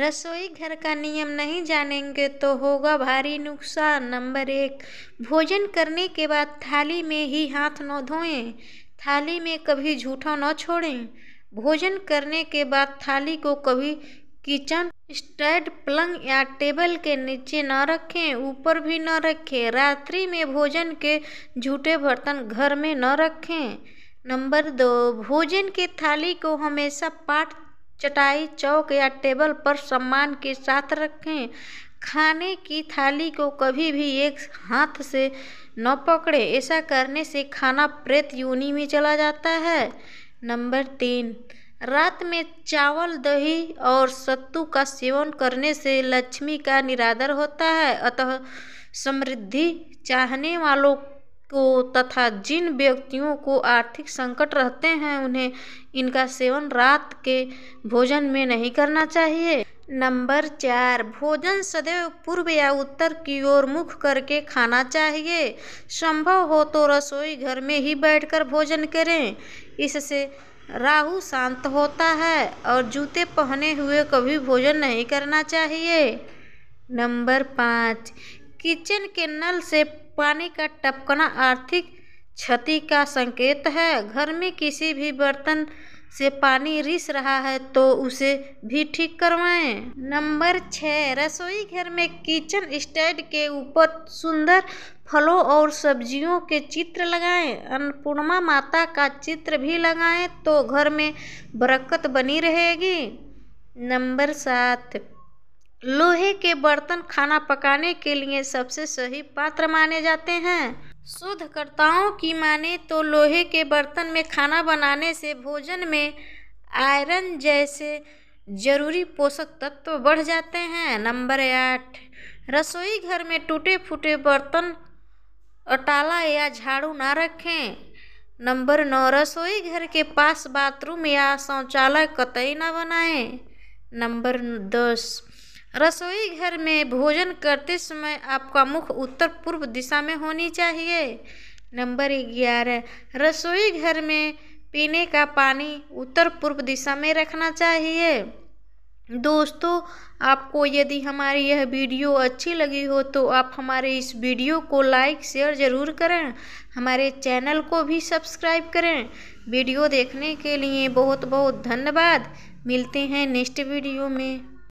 रसोई घर का नियम नहीं जानेंगे तो होगा भारी नुकसान नंबर एक भोजन करने के बाद थाली में ही हाथ न धोएं थाली में कभी झूठा न छोड़ें भोजन करने के बाद थाली को कभी किचन स्टैंड प्लंग या टेबल के नीचे न रखें ऊपर भी न रखें रात्रि में भोजन के झूठे बर्तन घर में न रखें नंबर दो भोजन के थाली को हमेशा पाट चटाई चौक या टेबल पर सम्मान के साथ रखें खाने की थाली को कभी भी एक हाथ से न पकड़े ऐसा करने से खाना प्रेत योनि में चला जाता है नंबर तीन रात में चावल दही और सत्तू का सेवन करने से लक्ष्मी का निरादर होता है अतः समृद्धि चाहने वालों को तथा जिन व्यक्तियों को आर्थिक संकट रहते हैं उन्हें इनका सेवन रात के भोजन में नहीं करना चाहिए नंबर चार भोजन सदैव पूर्व या उत्तर की ओर मुख करके खाना चाहिए संभव हो तो रसोई घर में ही बैठकर भोजन करें इससे राहु शांत होता है और जूते पहने हुए कभी भोजन नहीं करना चाहिए नंबर पाँच किचन के नल से पानी का टपकना आर्थिक क्षति का संकेत है घर में किसी भी बर्तन से पानी रिस रहा है तो उसे भी ठीक करवाएं नंबर छः रसोई घर में किचन स्टैंड के ऊपर सुंदर फलों और सब्जियों के चित्र लगाएं अन्नपूर्णा माता का चित्र भी लगाएं तो घर में बरकत बनी रहेगी नंबर सात लोहे के बर्तन खाना पकाने के लिए सबसे सही पात्र माने जाते हैं शोधकर्ताओं की माने तो लोहे के बर्तन में खाना बनाने से भोजन में आयरन जैसे जरूरी पोषक तत्व बढ़ जाते हैं नंबर आठ रसोई घर में टूटे फूटे बर्तन अटाला या झाड़ू ना रखें नंबर नौ रसोई घर के पास बाथरूम या शौचालय कतई ना बनाएं नंबर दस रसोई घर में भोजन करते समय आपका मुख उत्तर पूर्व दिशा में होनी चाहिए नंबर ग्यारह रसोई घर में पीने का पानी उत्तर पूर्व दिशा में रखना चाहिए दोस्तों आपको यदि हमारी यह वीडियो अच्छी लगी हो तो आप हमारे इस वीडियो को लाइक शेयर ज़रूर करें हमारे चैनल को भी सब्सक्राइब करें वीडियो देखने के लिए बहुत बहुत धन्यवाद मिलते हैं नेक्स्ट वीडियो में